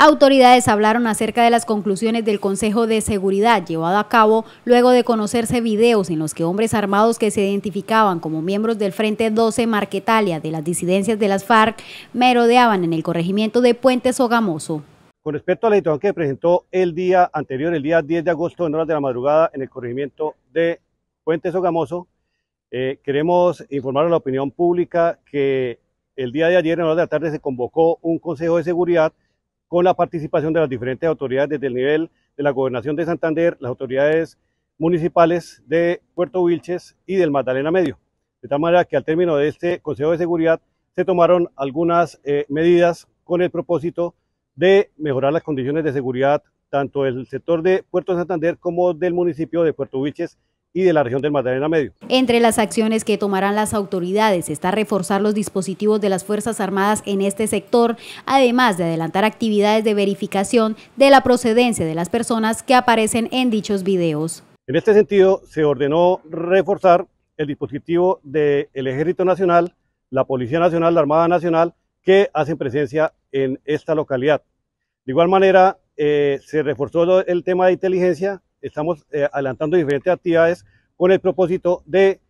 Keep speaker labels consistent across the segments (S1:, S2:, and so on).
S1: Autoridades hablaron acerca de las conclusiones del Consejo de Seguridad llevado a cabo luego de conocerse videos en los que hombres armados que se identificaban como miembros del Frente 12 Marquetalia de las disidencias de las FARC merodeaban en el corregimiento de Puentes Sogamoso.
S2: Con respecto a la situación que presentó el día anterior, el día 10 de agosto, en horas de la madrugada, en el corregimiento de Puente Sogamoso, eh, queremos informar a la opinión pública que el día de ayer, en horas de la tarde, se convocó un Consejo de Seguridad con la participación de las diferentes autoridades desde el nivel de la Gobernación de Santander, las autoridades municipales de Puerto Vilches y del Magdalena Medio. De tal manera que al término de este Consejo de Seguridad se tomaron algunas eh, medidas con el propósito de mejorar las condiciones de seguridad tanto del sector de Puerto Santander como del municipio de Puerto Vilches y de la región del Magdalena Medio.
S1: Entre las acciones que tomarán las autoridades está reforzar los dispositivos de las Fuerzas Armadas en este sector, además de adelantar actividades de verificación de la procedencia de las personas que aparecen en dichos videos.
S2: En este sentido, se ordenó reforzar el dispositivo del Ejército Nacional, la Policía Nacional, la Armada Nacional, que hacen presencia en esta localidad. De igual manera, eh, se reforzó el tema de inteligencia estamos eh, adelantando diferentes actividades con el propósito de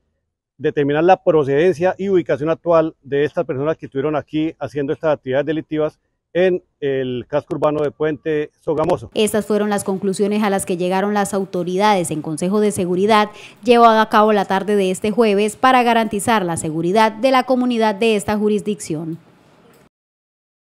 S2: determinar la procedencia y ubicación actual de estas personas que estuvieron aquí haciendo estas actividades delictivas en el casco urbano de Puente Sogamoso.
S1: Estas fueron las conclusiones a las que llegaron las autoridades en Consejo de Seguridad llevado a cabo la tarde de este jueves para garantizar la seguridad de la comunidad de esta jurisdicción.